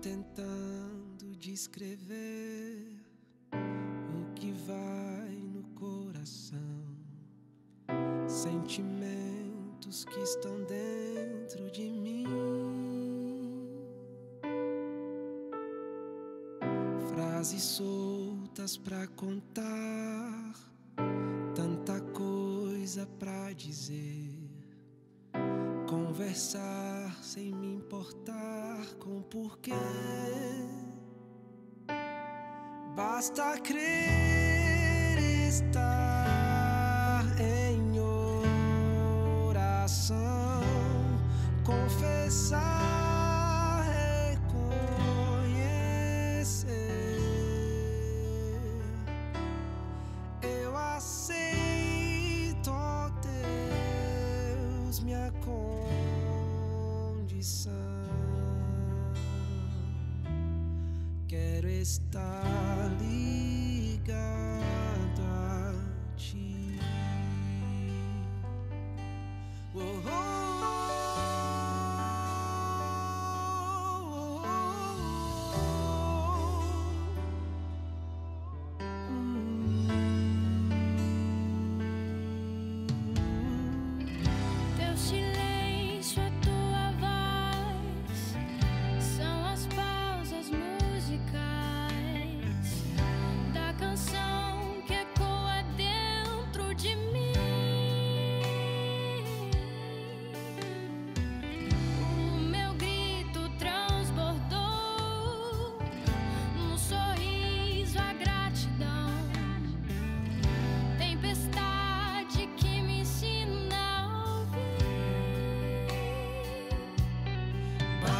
tentando descrever o que vai no coração, sentimentos que estão dentro de mim. Frases soltas para contar, tanta coisa para dizer, conversar sem me importar com porquê. Basta crer estar em oração, confessar, reconhecer. Eu aceito, ó Deus, minha condição. está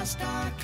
Start.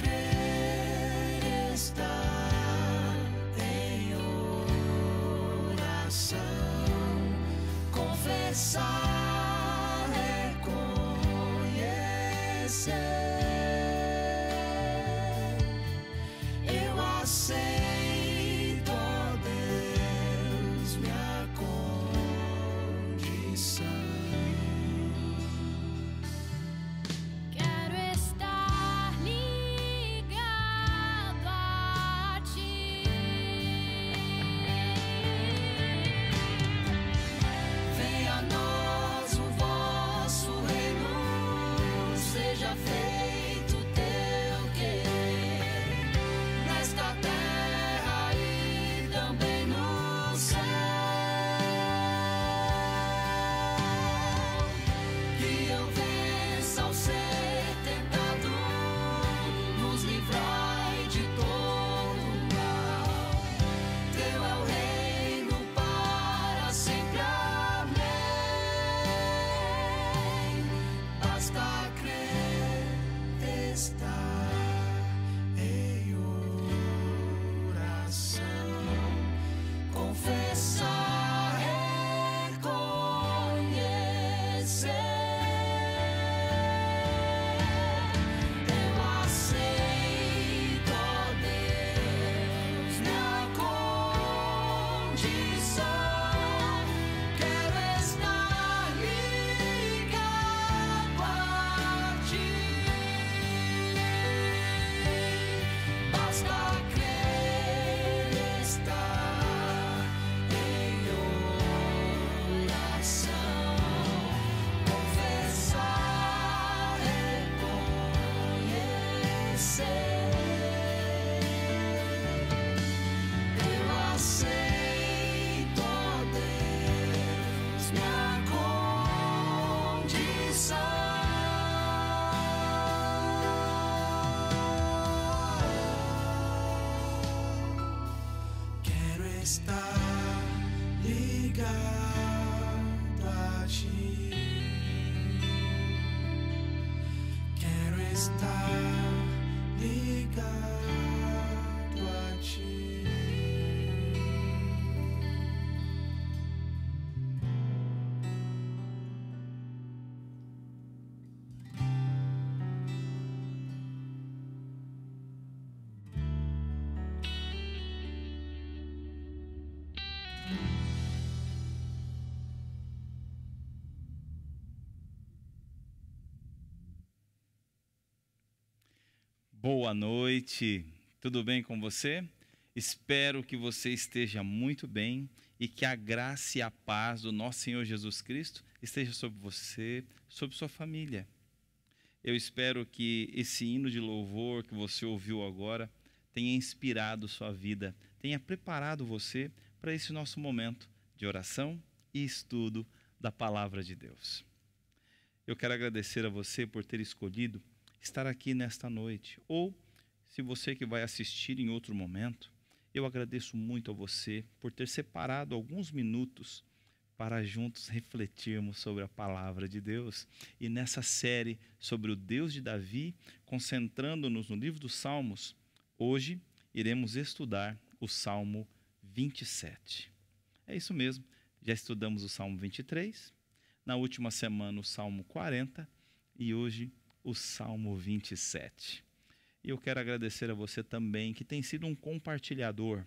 está ligado a ti. Quero estar. Boa noite, tudo bem com você? Espero que você esteja muito bem e que a graça e a paz do nosso Senhor Jesus Cristo esteja sobre você, sobre sua família. Eu espero que esse hino de louvor que você ouviu agora tenha inspirado sua vida, tenha preparado você para esse nosso momento de oração e estudo da palavra de Deus. Eu quero agradecer a você por ter escolhido estar aqui nesta noite. Ou, se você que vai assistir em outro momento, eu agradeço muito a você por ter separado alguns minutos para juntos refletirmos sobre a palavra de Deus. E nessa série sobre o Deus de Davi, concentrando-nos no livro dos Salmos, hoje iremos estudar o Salmo 27. É isso mesmo, já estudamos o Salmo 23, na última semana o Salmo 40 e hoje o Salmo 27. E eu quero agradecer a você também que tem sido um compartilhador.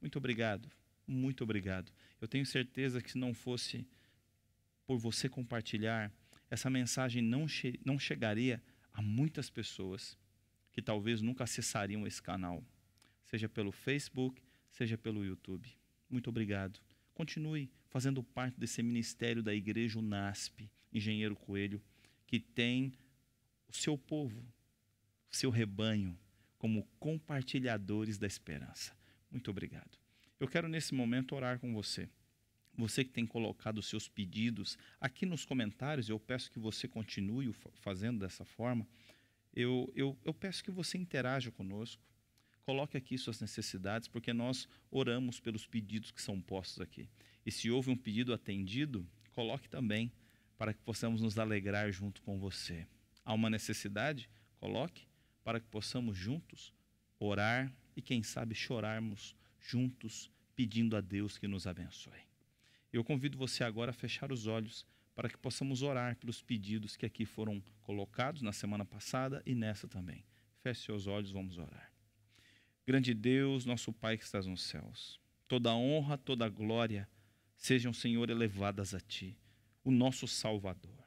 Muito obrigado, muito obrigado. Eu tenho certeza que se não fosse por você compartilhar, essa mensagem não, che não chegaria a muitas pessoas que talvez nunca acessariam esse canal, seja pelo Facebook, seja pelo YouTube. Muito obrigado. Continue fazendo parte desse ministério da Igreja UNASP, Engenheiro Coelho, que tem o seu povo, o seu rebanho, como compartilhadores da esperança. Muito obrigado. Eu quero nesse momento orar com você. Você que tem colocado os seus pedidos aqui nos comentários, eu peço que você continue fazendo dessa forma. Eu, eu, eu peço que você interaja conosco. Coloque aqui suas necessidades, porque nós oramos pelos pedidos que são postos aqui. E se houve um pedido atendido, coloque também, para que possamos nos alegrar junto com você a uma necessidade, coloque para que possamos juntos orar e, quem sabe, chorarmos juntos, pedindo a Deus que nos abençoe. Eu convido você agora a fechar os olhos para que possamos orar pelos pedidos que aqui foram colocados na semana passada e nessa também. Feche seus olhos, vamos orar. Grande Deus, nosso Pai que estás nos céus, toda honra, toda glória sejam, Senhor, elevadas a Ti, o nosso Salvador.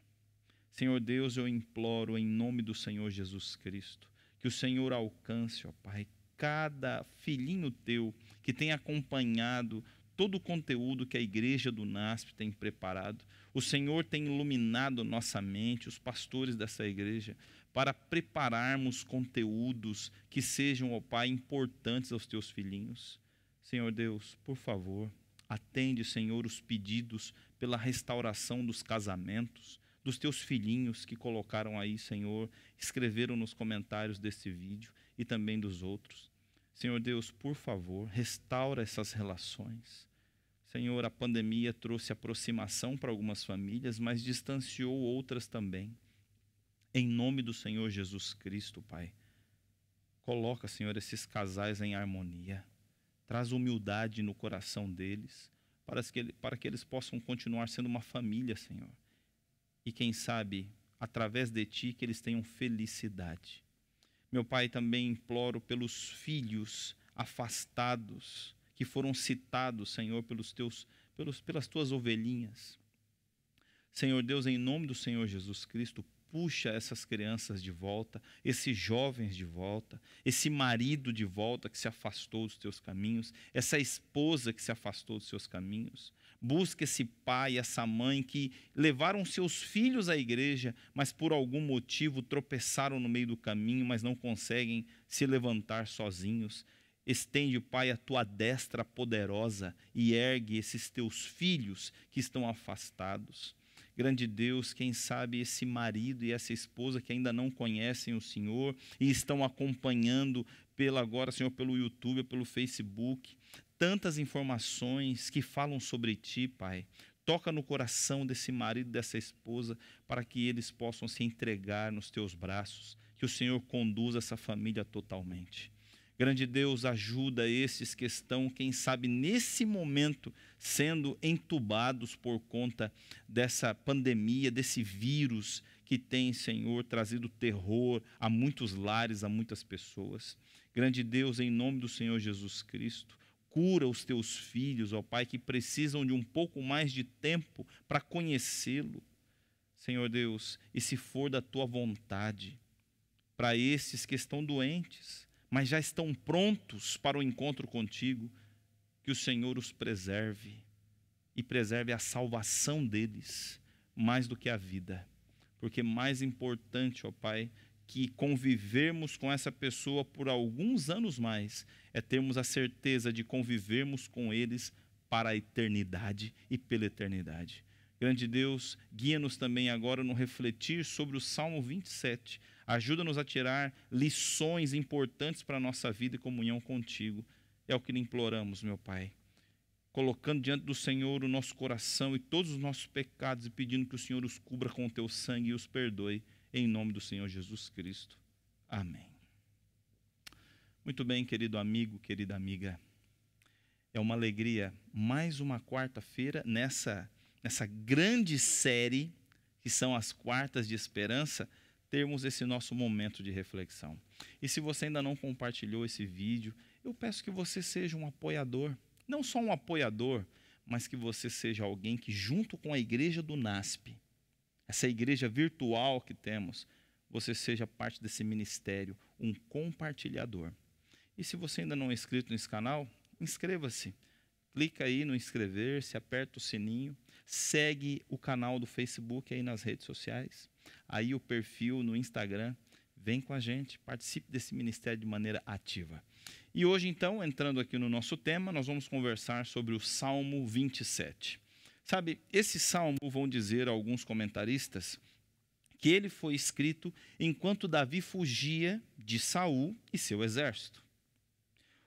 Senhor Deus, eu imploro em nome do Senhor Jesus Cristo, que o Senhor alcance, ó Pai, cada filhinho teu que tem acompanhado todo o conteúdo que a igreja do NASP tem preparado. O Senhor tem iluminado nossa mente, os pastores dessa igreja, para prepararmos conteúdos que sejam, ó Pai, importantes aos teus filhinhos. Senhor Deus, por favor, atende, Senhor, os pedidos pela restauração dos casamentos, dos teus filhinhos que colocaram aí, Senhor, escreveram nos comentários desse vídeo e também dos outros. Senhor Deus, por favor, restaura essas relações. Senhor, a pandemia trouxe aproximação para algumas famílias, mas distanciou outras também. Em nome do Senhor Jesus Cristo, Pai, coloca, Senhor, esses casais em harmonia. Traz humildade no coração deles, para que, para que eles possam continuar sendo uma família, Senhor e quem sabe através de ti que eles tenham felicidade. Meu Pai, também imploro pelos filhos afastados que foram citados, Senhor, pelos teus pelos, pelas tuas ovelhinhas. Senhor Deus, em nome do Senhor Jesus Cristo, puxa essas crianças de volta, esses jovens de volta, esse marido de volta que se afastou dos teus caminhos, essa esposa que se afastou dos seus caminhos. Busca esse pai, essa mãe que levaram seus filhos à igreja, mas por algum motivo tropeçaram no meio do caminho, mas não conseguem se levantar sozinhos. Estende, Pai, a tua destra poderosa e ergue esses teus filhos que estão afastados. Grande Deus, quem sabe esse marido e essa esposa que ainda não conhecem o Senhor e estão acompanhando pelo agora, Senhor, pelo YouTube, pelo Facebook tantas informações que falam sobre ti, Pai. Toca no coração desse marido, dessa esposa, para que eles possam se entregar nos teus braços. Que o Senhor conduza essa família totalmente. Grande Deus, ajuda esses que estão, quem sabe, nesse momento sendo entubados por conta dessa pandemia, desse vírus que tem, Senhor, trazido terror a muitos lares, a muitas pessoas. Grande Deus, em nome do Senhor Jesus Cristo, Cura os teus filhos, ó Pai, que precisam de um pouco mais de tempo para conhecê-lo, Senhor Deus, e se for da tua vontade, para esses que estão doentes, mas já estão prontos para o encontro contigo, que o Senhor os preserve e preserve a salvação deles mais do que a vida, porque mais importante, ó Pai, que convivermos com essa pessoa por alguns anos mais, é termos a certeza de convivermos com eles para a eternidade e pela eternidade. Grande Deus, guia-nos também agora no refletir sobre o Salmo 27. Ajuda-nos a tirar lições importantes para a nossa vida e comunhão contigo. É o que lhe imploramos, meu Pai. Colocando diante do Senhor o nosso coração e todos os nossos pecados e pedindo que o Senhor os cubra com o teu sangue e os perdoe em nome do Senhor Jesus Cristo. Amém. Muito bem, querido amigo, querida amiga. É uma alegria mais uma quarta-feira nessa nessa grande série que são as quartas de esperança, termos esse nosso momento de reflexão. E se você ainda não compartilhou esse vídeo, eu peço que você seja um apoiador, não só um apoiador, mas que você seja alguém que junto com a igreja do NASP essa igreja virtual que temos, você seja parte desse ministério, um compartilhador. E se você ainda não é inscrito nesse canal, inscreva-se. Clica aí no inscrever-se, aperta o sininho, segue o canal do Facebook aí nas redes sociais, aí o perfil no Instagram. Vem com a gente, participe desse ministério de maneira ativa. E hoje, então, entrando aqui no nosso tema, nós vamos conversar sobre o Salmo 27. Sabe, esse salmo, vão dizer alguns comentaristas, que ele foi escrito enquanto Davi fugia de Saul e seu exército.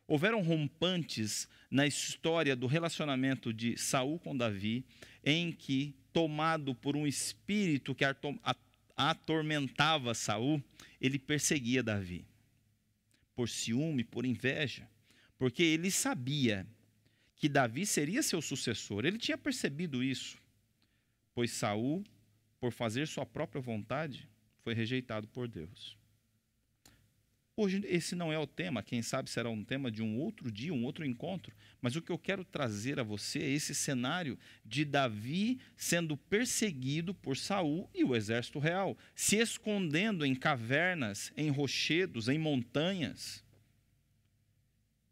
Houveram rompantes na história do relacionamento de Saul com Davi, em que, tomado por um espírito que atormentava Saul, ele perseguia Davi por ciúme, por inveja, porque ele sabia que Davi seria seu sucessor. Ele tinha percebido isso, pois Saul, por fazer sua própria vontade, foi rejeitado por Deus. Hoje esse não é o tema, quem sabe será um tema de um outro dia, um outro encontro, mas o que eu quero trazer a você é esse cenário de Davi sendo perseguido por Saul e o exército real, se escondendo em cavernas, em rochedos, em montanhas.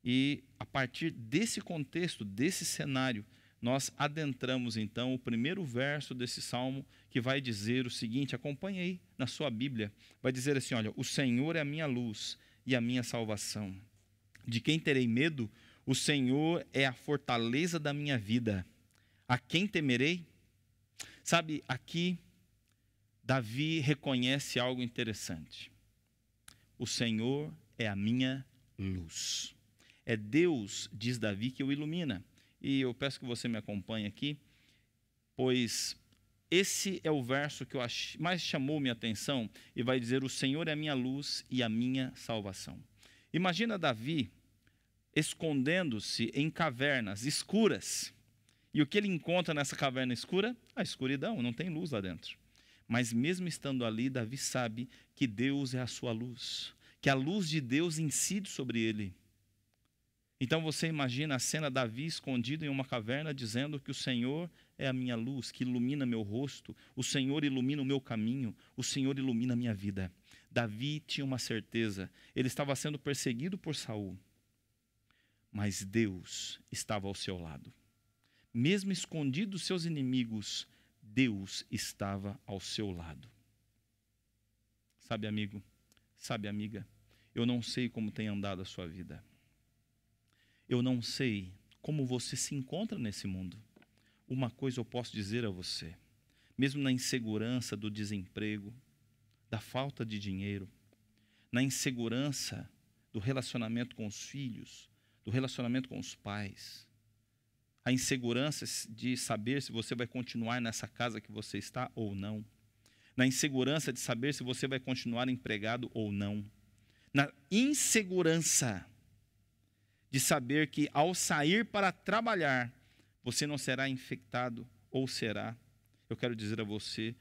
E a partir desse contexto, desse cenário, nós adentramos então o primeiro verso desse salmo que vai dizer o seguinte: acompanhe aí na sua Bíblia. Vai dizer assim: Olha, o Senhor é a minha luz e a minha salvação. De quem terei medo? O Senhor é a fortaleza da minha vida. A quem temerei? Sabe, aqui Davi reconhece algo interessante. O Senhor é a minha luz. É Deus, diz Davi, que o ilumina. E eu peço que você me acompanhe aqui, pois esse é o verso que mais chamou minha atenção e vai dizer: O Senhor é a minha luz e a minha salvação. Imagina Davi escondendo-se em cavernas escuras. E o que ele encontra nessa caverna escura? A escuridão, não tem luz lá dentro. Mas mesmo estando ali, Davi sabe que Deus é a sua luz, que a luz de Deus incide sobre ele. Então você imagina a cena Davi escondido em uma caverna dizendo que o Senhor é a minha luz, que ilumina meu rosto, o Senhor ilumina o meu caminho, o Senhor ilumina a minha vida. Davi tinha uma certeza, ele estava sendo perseguido por Saul, mas Deus estava ao seu lado. Mesmo escondido dos seus inimigos, Deus estava ao seu lado. Sabe, amigo? Sabe, amiga? Eu não sei como tem andado a sua vida eu não sei como você se encontra nesse mundo. Uma coisa eu posso dizer a você: mesmo na insegurança do desemprego, da falta de dinheiro, na insegurança do relacionamento com os filhos, do relacionamento com os pais, a insegurança de saber se você vai continuar nessa casa que você está ou não, na insegurança de saber se você vai continuar empregado ou não, na insegurança de saber que ao sair para trabalhar, você não será infectado ou será. Eu quero dizer a você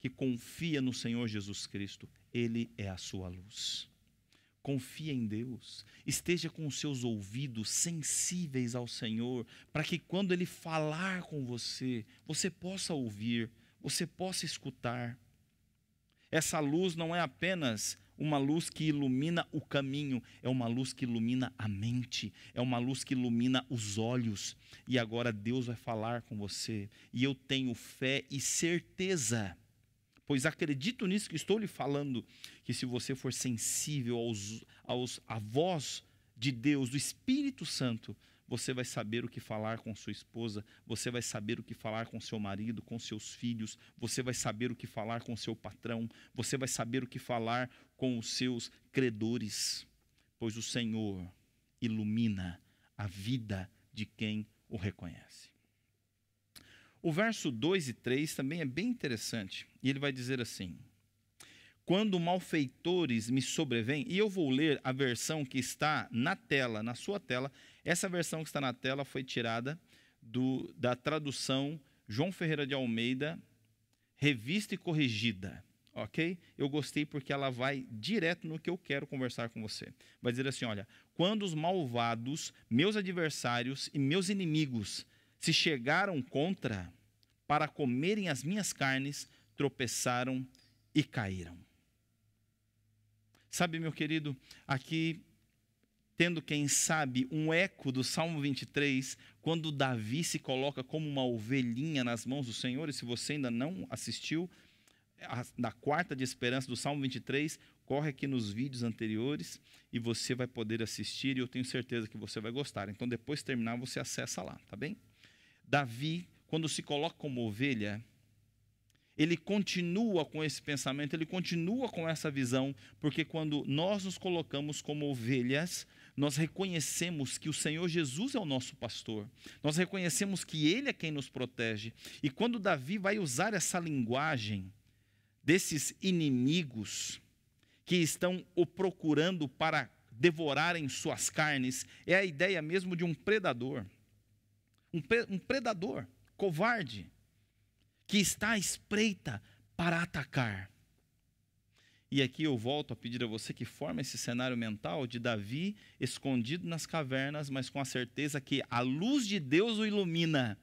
que confia no Senhor Jesus Cristo, Ele é a sua luz. Confia em Deus, esteja com os seus ouvidos sensíveis ao Senhor, para que quando Ele falar com você, você possa ouvir, você possa escutar. Essa luz não é apenas uma luz que ilumina o caminho, é uma luz que ilumina a mente, é uma luz que ilumina os olhos. E agora Deus vai falar com você. E eu tenho fé e certeza, pois acredito nisso que estou lhe falando, que se você for sensível aos, aos, à voz de Deus, do Espírito Santo, você vai saber o que falar com sua esposa, você vai saber o que falar com seu marido, com seus filhos, você vai saber o que falar com seu patrão, você vai saber o que falar com os seus credores, pois o Senhor ilumina a vida de quem o reconhece. O verso 2 e 3 também é bem interessante, e ele vai dizer assim: Quando malfeitores me sobrevêm, e eu vou ler a versão que está na tela, na sua tela, essa versão que está na tela foi tirada do, da tradução João Ferreira de Almeida, revista e corrigida. Ok? Eu gostei porque ela vai direto no que eu quero conversar com você. Vai dizer assim: olha, quando os malvados, meus adversários e meus inimigos se chegaram contra para comerem as minhas carnes, tropeçaram e caíram. Sabe, meu querido, aqui tendo quem sabe um eco do Salmo 23, quando Davi se coloca como uma ovelhinha nas mãos do Senhor, e se você ainda não assistiu, da quarta de esperança do Salmo 23, corre aqui nos vídeos anteriores e você vai poder assistir e eu tenho certeza que você vai gostar. Então depois de terminar você acessa lá, tá bem? Davi, quando se coloca como ovelha, ele continua com esse pensamento, ele continua com essa visão, porque quando nós nos colocamos como ovelhas, nós reconhecemos que o Senhor Jesus é o nosso pastor, nós reconhecemos que Ele é quem nos protege. E quando Davi vai usar essa linguagem desses inimigos que estão o procurando para devorarem suas carnes, é a ideia mesmo de um predador. Um, pre um predador covarde que está à espreita para atacar. E aqui eu volto a pedir a você que forma esse cenário mental de Davi escondido nas cavernas, mas com a certeza que a luz de Deus o ilumina,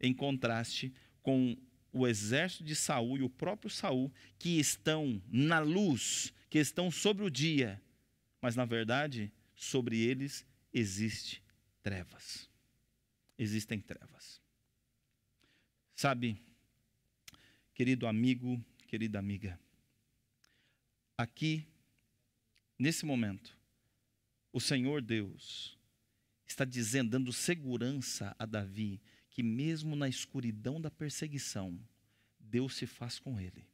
em contraste com o exército de Saul e o próprio Saul que estão na luz, que estão sobre o dia, mas na verdade, sobre eles existe trevas. Existem trevas. Sabe, querido amigo, querida amiga, aqui, nesse momento, o Senhor Deus está dizendo, dando segurança a Davi, que mesmo na escuridão da perseguição, Deus se faz com ele.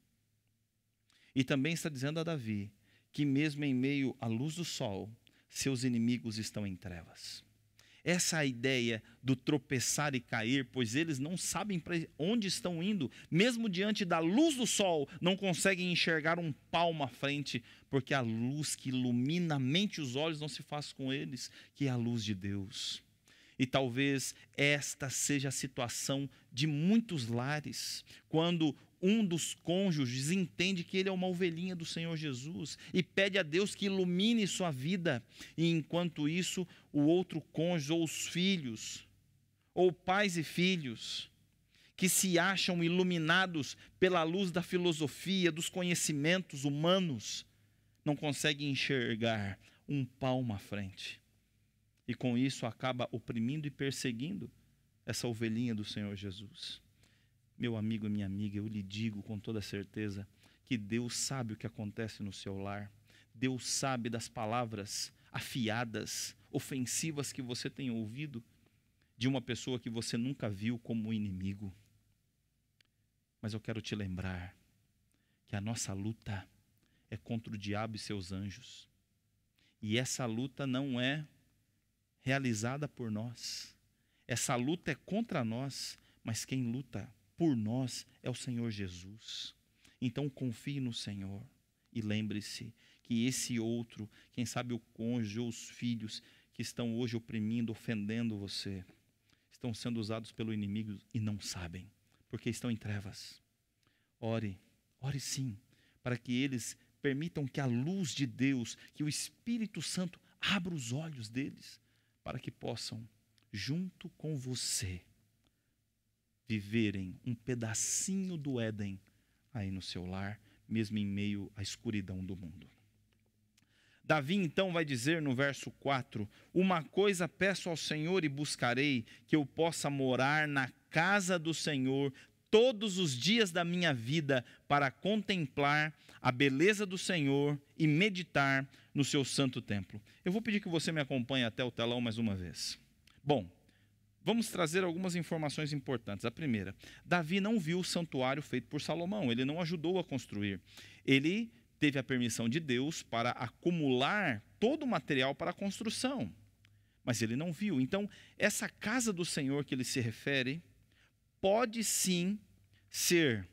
E também está dizendo a Davi que, mesmo em meio à luz do sol, seus inimigos estão em trevas. Essa ideia do tropeçar e cair, pois eles não sabem para onde estão indo, mesmo diante da luz do sol, não conseguem enxergar um palmo à frente, porque a luz que ilumina a mente e os olhos não se faz com eles, que é a luz de Deus. E talvez esta seja a situação de muitos lares, quando um dos cônjuges entende que ele é uma ovelhinha do Senhor Jesus e pede a Deus que ilumine sua vida, e enquanto isso, o outro cônjuge, ou os filhos, ou pais e filhos, que se acham iluminados pela luz da filosofia, dos conhecimentos humanos, não conseguem enxergar um palmo à frente. E com isso acaba oprimindo e perseguindo essa ovelhinha do Senhor Jesus. Meu amigo e minha amiga, eu lhe digo com toda certeza que Deus sabe o que acontece no seu lar. Deus sabe das palavras afiadas, ofensivas que você tem ouvido de uma pessoa que você nunca viu como inimigo. Mas eu quero te lembrar que a nossa luta é contra o diabo e seus anjos. E essa luta não é realizada por nós. Essa luta é contra nós, mas quem luta por nós é o Senhor Jesus. Então confie no Senhor e lembre-se que esse outro, quem sabe o cônjuge ou os filhos que estão hoje oprimindo, ofendendo você, estão sendo usados pelo inimigo e não sabem, porque estão em trevas. Ore, ore sim, para que eles permitam que a luz de Deus, que o Espírito Santo abra os olhos deles, para que possam, junto com você, viverem um pedacinho do Éden aí no seu lar, mesmo em meio à escuridão do mundo. Davi então vai dizer no verso 4: Uma coisa peço ao Senhor e buscarei, que eu possa morar na casa do Senhor todos os dias da minha vida, para contemplar a beleza do Senhor e meditar no seu santo templo. Eu vou pedir que você me acompanhe até o telão mais uma vez. Bom, Vamos trazer algumas informações importantes. A primeira, Davi não viu o santuário feito por Salomão, ele não ajudou a construir. Ele teve a permissão de Deus para acumular todo o material para a construção, mas ele não viu. Então, essa casa do Senhor que ele se refere pode sim ser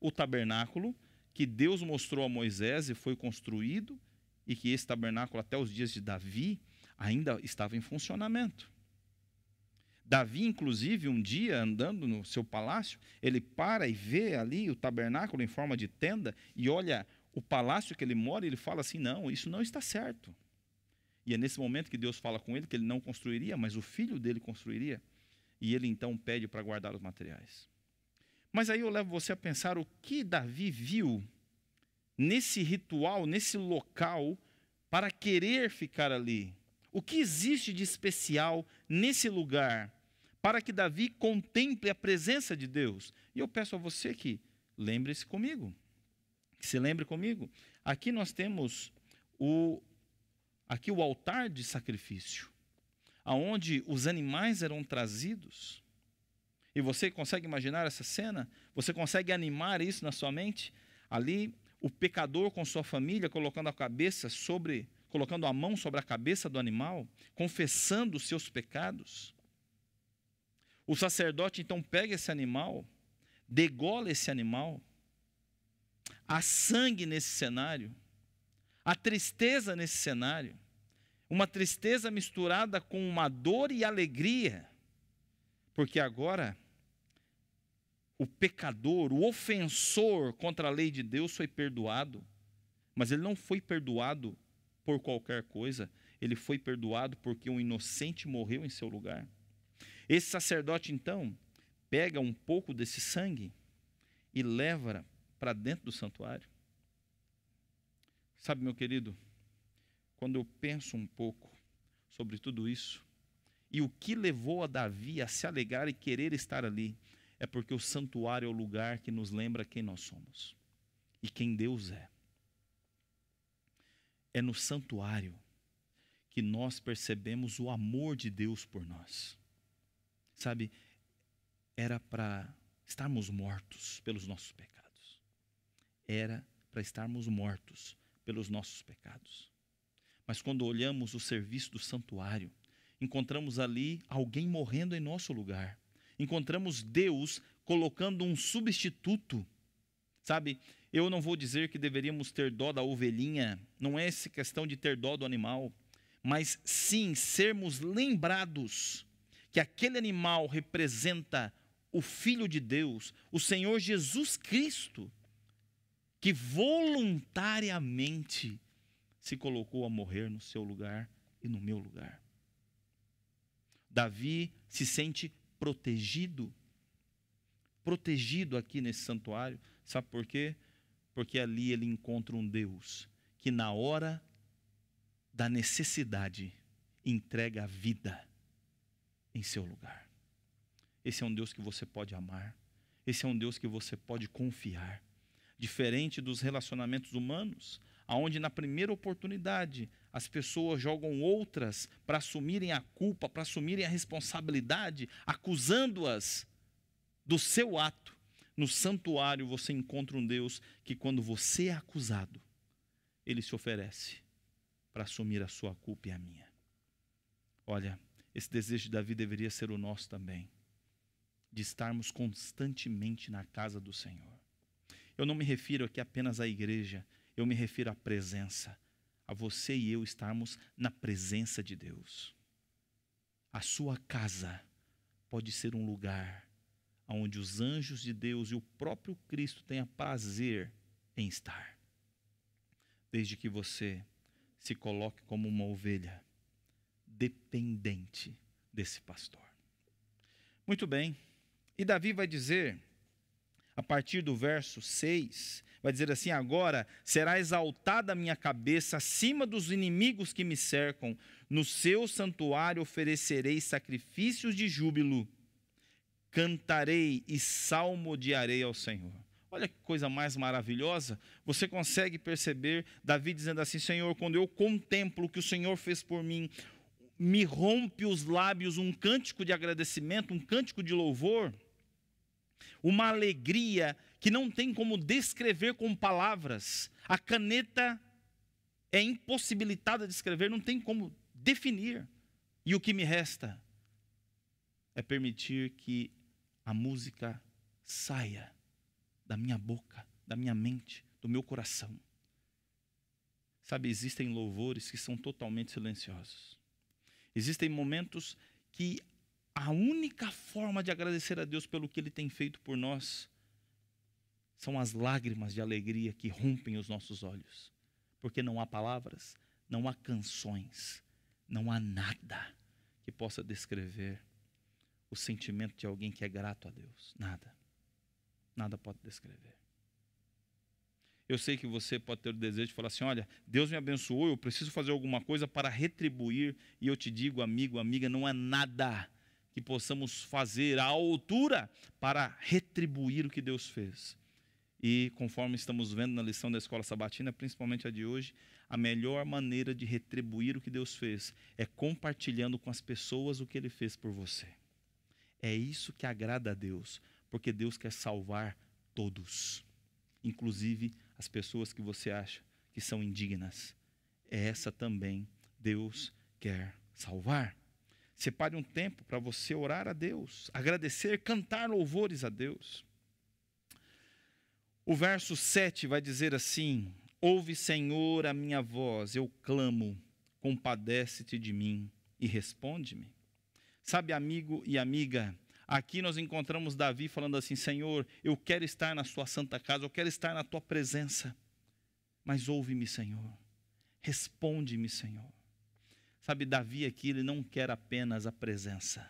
o tabernáculo que Deus mostrou a Moisés e foi construído, e que esse tabernáculo, até os dias de Davi, ainda estava em funcionamento. Davi, inclusive, um dia andando no seu palácio, ele para e vê ali o tabernáculo em forma de tenda e olha o palácio que ele mora e ele fala assim: não, isso não está certo. E é nesse momento que Deus fala com ele que ele não construiria, mas o filho dele construiria. E ele então pede para guardar os materiais. Mas aí eu levo você a pensar o que Davi viu nesse ritual, nesse local, para querer ficar ali. O que existe de especial nesse lugar para que Davi contemple a presença de Deus. E eu peço a você que lembre-se comigo, que se lembre comigo. Aqui nós temos o aqui o altar de sacrifício, aonde os animais eram trazidos. E você consegue imaginar essa cena? Você consegue animar isso na sua mente? Ali o pecador com sua família colocando a cabeça sobre colocando a mão sobre a cabeça do animal, confessando os seus pecados. O sacerdote então pega esse animal, degola esse animal, há sangue nesse cenário, há tristeza nesse cenário, uma tristeza misturada com uma dor e alegria, porque agora o pecador, o ofensor contra a lei de Deus foi perdoado, mas ele não foi perdoado por qualquer coisa, ele foi perdoado porque um inocente morreu em seu lugar. Esse sacerdote, então, pega um pouco desse sangue e leva para dentro do santuário. Sabe, meu querido, quando eu penso um pouco sobre tudo isso e o que levou a Davi a se alegrar e querer estar ali, é porque o santuário é o lugar que nos lembra quem nós somos e quem Deus é. É no santuário que nós percebemos o amor de Deus por nós. Sabe, era para estarmos mortos pelos nossos pecados. Era para estarmos mortos pelos nossos pecados. Mas quando olhamos o serviço do santuário, encontramos ali alguém morrendo em nosso lugar. Encontramos Deus colocando um substituto. Sabe, eu não vou dizer que deveríamos ter dó da ovelhinha, não é essa questão de ter dó do animal, mas sim sermos lembrados que aquele animal representa o Filho de Deus, o Senhor Jesus Cristo, que voluntariamente se colocou a morrer no seu lugar e no meu lugar. Davi se sente protegido, protegido aqui nesse santuário, sabe por quê? Porque ali ele encontra um Deus que, na hora da necessidade, entrega a vida em seu lugar. Esse é um Deus que você pode amar. Esse é um Deus que você pode confiar. Diferente dos relacionamentos humanos, aonde na primeira oportunidade as pessoas jogam outras para assumirem a culpa, para assumirem a responsabilidade, acusando-as do seu ato. No santuário você encontra um Deus que, quando você é acusado, ele se oferece para assumir a sua culpa e a minha. Olha, esse desejo de Davi deveria ser o nosso também, de estarmos constantemente na casa do Senhor. Eu não me refiro aqui apenas à igreja, eu me refiro à presença, a você e eu estarmos na presença de Deus. A sua casa pode ser um lugar onde os anjos de Deus e o próprio Cristo tenham prazer em estar. Desde que você se coloque como uma ovelha dependente desse pastor. Muito bem. E Davi vai dizer, a partir do verso 6, vai dizer assim: Agora será exaltada a minha cabeça acima dos inimigos que me cercam. No seu santuário oferecerei sacrifícios de júbilo, cantarei e salmodiarei ao Senhor. Olha que coisa mais maravilhosa. Você consegue perceber Davi dizendo assim: Senhor, quando eu contemplo o que o Senhor fez por mim, me rompe os lábios um cântico de agradecimento, um cântico de louvor, uma alegria que não tem como descrever com palavras. A caneta é impossibilitada de escrever, não tem como definir. E o que me resta é permitir que a música saia da minha boca, da minha mente, do meu coração. Sabe, existem louvores que são totalmente silenciosos. Existem momentos que a única forma de agradecer a Deus pelo que Ele tem feito por nós são as lágrimas de alegria que rompem os nossos olhos. Porque não há palavras, não há canções, não há nada que possa descrever o sentimento de alguém que é grato a Deus. Nada. Nada pode descrever. Eu sei que você pode ter o desejo de falar assim: olha, Deus me abençoou, eu preciso fazer alguma coisa para retribuir. E eu te digo, amigo, amiga, não há nada que possamos fazer à altura para retribuir o que Deus fez. E conforme estamos vendo na lição da escola sabatina, principalmente a de hoje, a melhor maneira de retribuir o que Deus fez é compartilhando com as pessoas o que ele fez por você. É isso que agrada a Deus, porque Deus quer salvar todos, inclusive as pessoas que você acha que são indignas. Essa também Deus quer salvar. Separe um tempo para você orar a Deus, agradecer, cantar louvores a Deus. O verso 7 vai dizer assim: Ouve, Senhor, a minha voz, eu clamo, compadece-te de mim e responde-me. Sabe, amigo e amiga, Aqui nós encontramos Davi falando assim: Senhor, eu quero estar na Sua santa casa, eu quero estar na Tua presença, mas ouve-me, Senhor, responde-me, Senhor. Sabe, Davi aqui, ele não quer apenas a presença,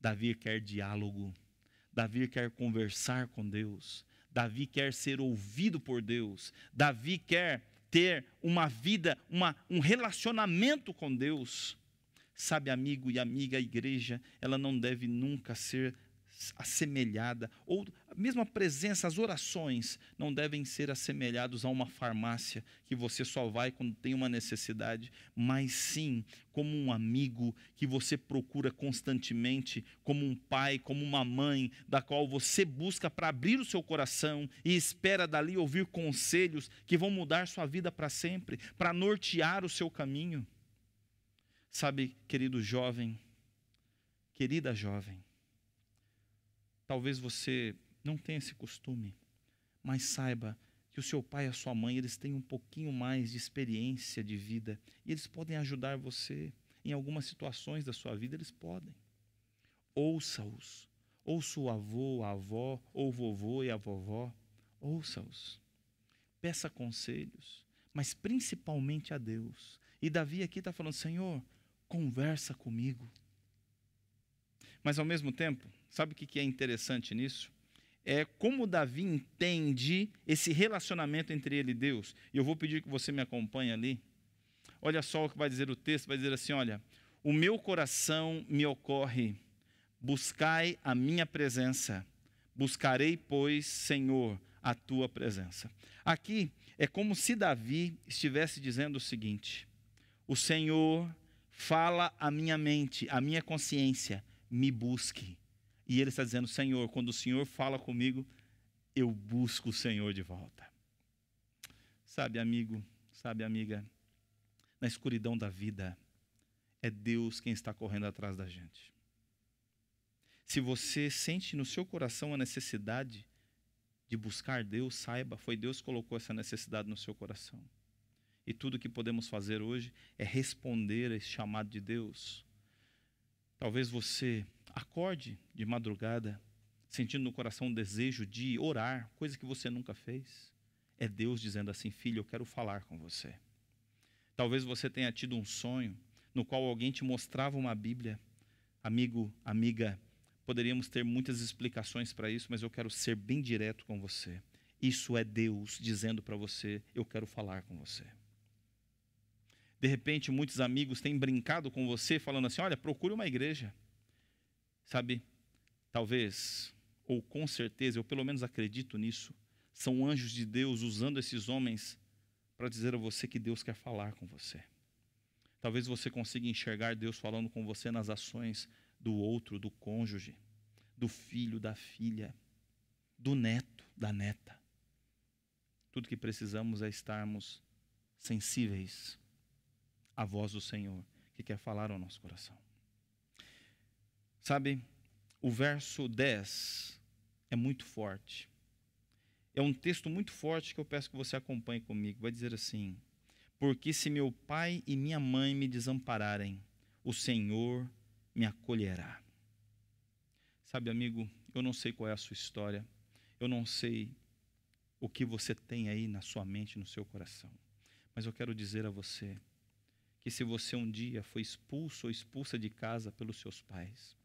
Davi quer diálogo, Davi quer conversar com Deus, Davi quer ser ouvido por Deus, Davi quer ter uma vida, uma, um relacionamento com Deus. Sabe, amigo e amiga, a igreja, ela não deve nunca ser assemelhada, ou mesmo a presença, as orações não devem ser assemelhados a uma farmácia que você só vai quando tem uma necessidade, mas sim como um amigo que você procura constantemente, como um pai, como uma mãe, da qual você busca para abrir o seu coração e espera dali ouvir conselhos que vão mudar sua vida para sempre, para nortear o seu caminho. Sabe, querido jovem, querida jovem, talvez você não tenha esse costume, mas saiba que o seu pai e a sua mãe, eles têm um pouquinho mais de experiência de vida e eles podem ajudar você em algumas situações da sua vida, eles podem. Ouça-os. Ouça o avô, a avó, ou o vovô e a vovó. Ouça-os. Peça conselhos, mas principalmente a Deus. E Davi aqui está falando: Senhor, conversa comigo. Mas ao mesmo tempo, sabe o que é interessante nisso? É como Davi entende esse relacionamento entre ele e Deus. E eu vou pedir que você me acompanhe ali. Olha só o que vai dizer o texto: vai dizer assim, olha, o meu coração me ocorre, buscai a minha presença. Buscarei, pois, Senhor, a tua presença. Aqui é como se Davi estivesse dizendo o seguinte: O Senhor fala a minha mente, a minha consciência, me busque. E ele está dizendo, Senhor, quando o Senhor fala comigo, eu busco o Senhor de volta. Sabe, amigo, sabe, amiga, na escuridão da vida, é Deus quem está correndo atrás da gente. Se você sente no seu coração a necessidade de buscar Deus, saiba, foi Deus que colocou essa necessidade no seu coração. E tudo que podemos fazer hoje é responder a esse chamado de Deus. Talvez você acorde de madrugada sentindo no coração um desejo de orar, coisa que você nunca fez. É Deus dizendo assim: Filho, eu quero falar com você. Talvez você tenha tido um sonho no qual alguém te mostrava uma Bíblia. Amigo, amiga, poderíamos ter muitas explicações para isso, mas eu quero ser bem direto com você. Isso é Deus dizendo para você: Eu quero falar com você. De repente, muitos amigos têm brincado com você, falando assim: olha, procure uma igreja. Sabe, talvez, ou com certeza, eu pelo menos acredito nisso, são anjos de Deus usando esses homens para dizer a você que Deus quer falar com você. Talvez você consiga enxergar Deus falando com você nas ações do outro, do cônjuge, do filho, da filha, do neto, da neta. Tudo que precisamos é estarmos sensíveis a voz do Senhor que quer falar ao nosso coração. Sabe, o verso 10 é muito forte. É um texto muito forte que eu peço que você acompanhe comigo. Vai dizer assim: Porque se meu pai e minha mãe me desampararem, o Senhor me acolherá. Sabe, amigo, eu não sei qual é a sua história, eu não sei o que você tem aí na sua mente, no seu coração, mas eu quero dizer a você que se você um dia foi expulso ou expulsa de casa pelos seus pais,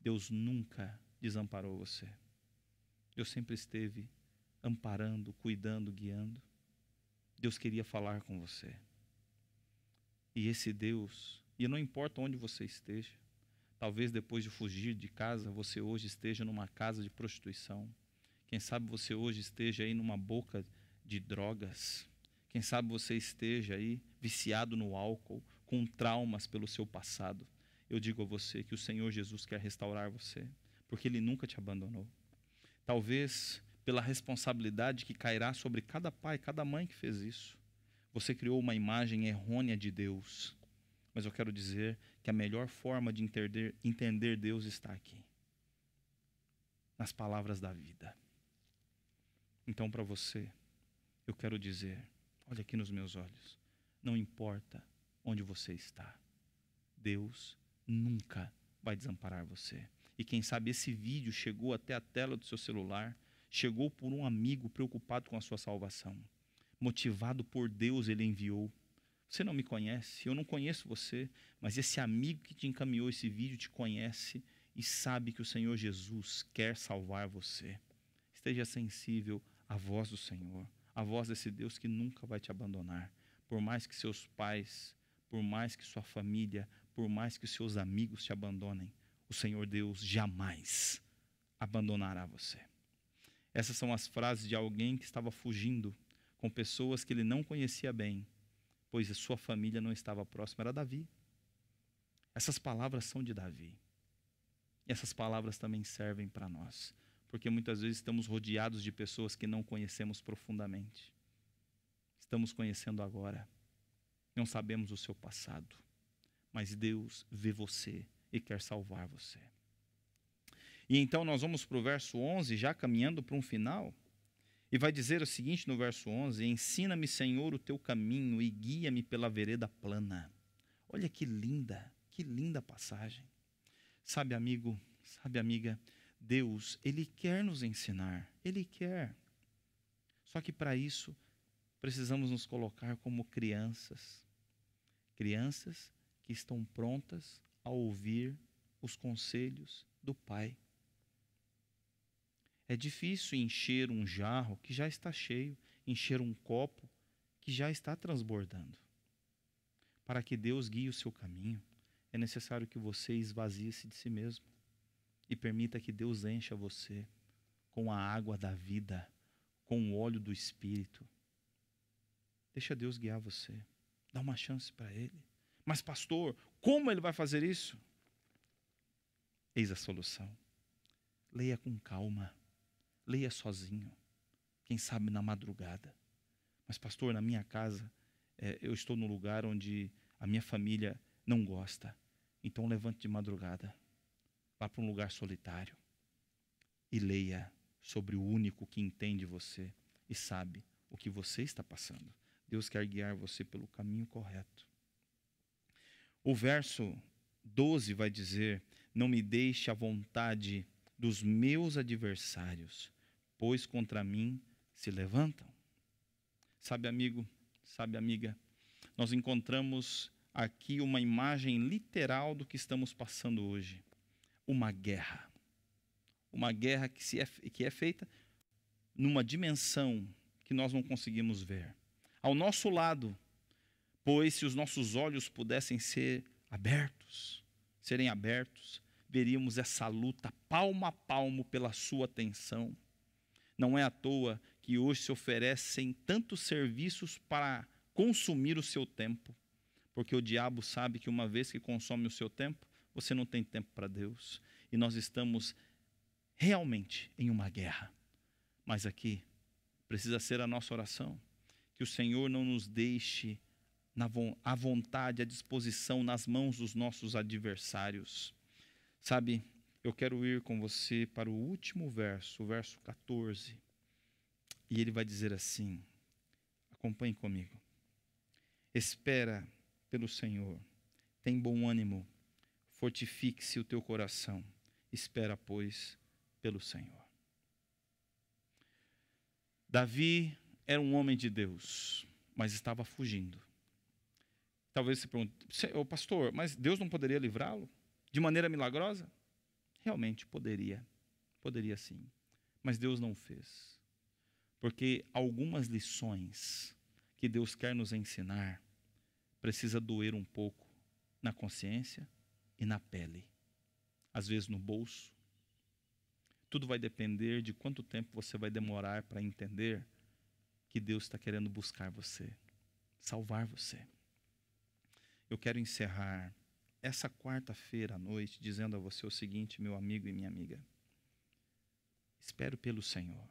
Deus nunca desamparou você. Deus sempre esteve amparando, cuidando, guiando. Deus queria falar com você. E esse Deus, e não importa onde você esteja, talvez depois de fugir de casa, você hoje esteja numa casa de prostituição. Quem sabe você hoje esteja aí numa boca de drogas. Quem sabe você esteja aí viciado no álcool, com traumas pelo seu passado, eu digo a você que o Senhor Jesus quer restaurar você, porque Ele nunca te abandonou. Talvez pela responsabilidade que cairá sobre cada pai, cada mãe que fez isso. Você criou uma imagem errônea de Deus. Mas eu quero dizer que a melhor forma de entender, entender Deus está aqui nas palavras da vida. Então, para você, eu quero dizer: olha aqui nos meus olhos. Não importa onde você está, Deus nunca vai desamparar você. E quem sabe esse vídeo chegou até a tela do seu celular, chegou por um amigo preocupado com a sua salvação. Motivado por Deus, ele enviou. Você não me conhece, eu não conheço você, mas esse amigo que te encaminhou esse vídeo te conhece e sabe que o Senhor Jesus quer salvar você. Esteja sensível à voz do Senhor, à voz desse Deus que nunca vai te abandonar por mais que seus pais, por mais que sua família, por mais que seus amigos te abandonem, o Senhor Deus jamais abandonará você. Essas são as frases de alguém que estava fugindo com pessoas que ele não conhecia bem, pois a sua família não estava próxima, era Davi. Essas palavras são de Davi. E essas palavras também servem para nós, porque muitas vezes estamos rodeados de pessoas que não conhecemos profundamente estamos conhecendo agora. Não sabemos o seu passado, mas Deus vê você e quer salvar você. E então nós vamos para o verso 11, já caminhando para um final, e vai dizer o seguinte no verso 11: Ensina-me, Senhor, o teu caminho e guia-me pela vereda plana. Olha que linda, que linda passagem. Sabe, amigo, sabe, amiga, Deus, Ele quer nos ensinar, Ele quer. Só que para isso precisamos nos colocar como crianças. Crianças que estão prontas a ouvir os conselhos do Pai. É difícil encher um jarro que já está cheio, encher um copo que já está transbordando. Para que Deus guie o seu caminho, é necessário que você esvazie-se de si mesmo e permita que Deus encha você com a água da vida, com o óleo do Espírito, Deixa Deus guiar você. Dá uma chance para Ele. Mas, pastor, como Ele vai fazer isso? Eis a solução. Leia com calma. Leia sozinho. Quem sabe na madrugada. Mas, pastor, na minha casa, é, eu estou num lugar onde a minha família não gosta. Então, levante de madrugada. Vá para um lugar solitário. E leia sobre o único que entende você e sabe o que você está passando. Deus quer guiar você pelo caminho correto. O verso 12 vai dizer: Não me deixe à vontade dos meus adversários, pois contra mim se levantam. Sabe, amigo, sabe, amiga, nós encontramos aqui uma imagem literal do que estamos passando hoje: uma guerra. Uma guerra que, se é, que é feita numa dimensão que nós não conseguimos ver ao nosso lado, pois se os nossos olhos pudessem ser abertos, serem abertos, veríamos essa luta palmo a palmo pela sua atenção. Não é à toa que hoje se oferecem tantos serviços para consumir o seu tempo, porque o diabo sabe que uma vez que consome o seu tempo, você não tem tempo para Deus. E nós estamos realmente em uma guerra. Mas aqui precisa ser a nossa oração que o Senhor não nos deixe na à vontade, à disposição, nas mãos dos nossos adversários. Sabe, eu quero ir com você para o último verso, o verso 14. E ele vai dizer assim: acompanhe comigo. Espera pelo Senhor, tem bom ânimo, fortifique-se o teu coração, espera, pois, pelo Senhor. Davi era um homem de Deus, mas estava fugindo. Talvez se pergunte, oh, pastor, mas Deus não poderia livrá-lo? De maneira milagrosa? Realmente poderia. Poderia sim. Mas Deus não fez. Porque algumas lições que Deus quer nos ensinar precisa doer um pouco na consciência e na pele. Às vezes no bolso. Tudo vai depender de quanto tempo você vai demorar para entender que Deus está querendo buscar você, salvar você. Eu quero encerrar essa quarta-feira à noite dizendo a você o seguinte, meu amigo e minha amiga. Espero pelo Senhor.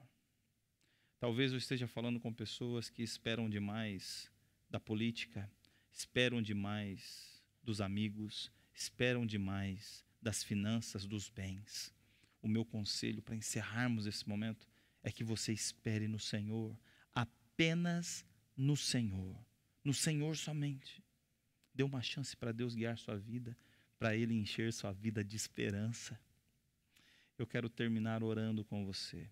Talvez eu esteja falando com pessoas que esperam demais da política, esperam demais dos amigos, esperam demais das finanças, dos bens. O meu conselho para encerrarmos esse momento é que você espere no Senhor, apenas no Senhor, no Senhor somente. Dê uma chance para Deus guiar sua vida, para Ele encher sua vida de esperança. Eu quero terminar orando com você.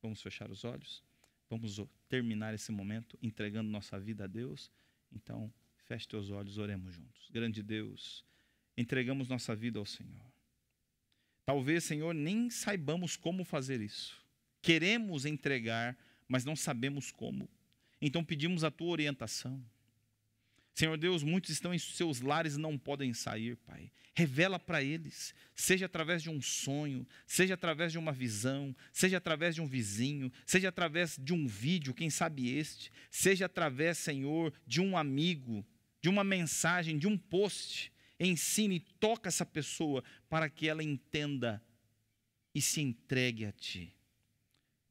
Vamos fechar os olhos? Vamos terminar esse momento entregando nossa vida a Deus? Então, feche teus olhos, oremos juntos. Grande Deus, entregamos nossa vida ao Senhor. Talvez, Senhor, nem saibamos como fazer isso. Queremos entregar mas não sabemos como. Então pedimos a tua orientação. Senhor Deus, muitos estão em seus lares e não podem sair, Pai. Revela para eles, seja através de um sonho, seja através de uma visão, seja através de um vizinho, seja através de um vídeo, quem sabe este, seja através, Senhor, de um amigo, de uma mensagem, de um post. Ensine e toca essa pessoa para que ela entenda e se entregue a Ti.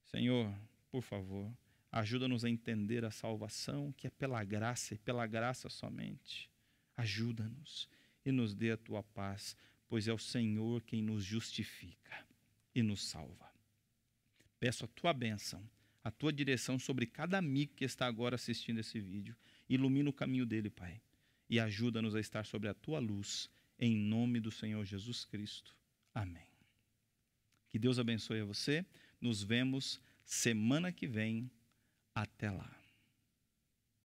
Senhor, por favor, ajuda-nos a entender a salvação que é pela graça e pela graça somente. Ajuda-nos e nos dê a tua paz, pois é o Senhor quem nos justifica e nos salva. Peço a tua bênção, a tua direção sobre cada amigo que está agora assistindo esse vídeo. Ilumina o caminho dele, Pai, e ajuda-nos a estar sobre a tua luz, em nome do Senhor Jesus Cristo. Amém. Que Deus abençoe a você. Nos vemos Semana que vem, até lá.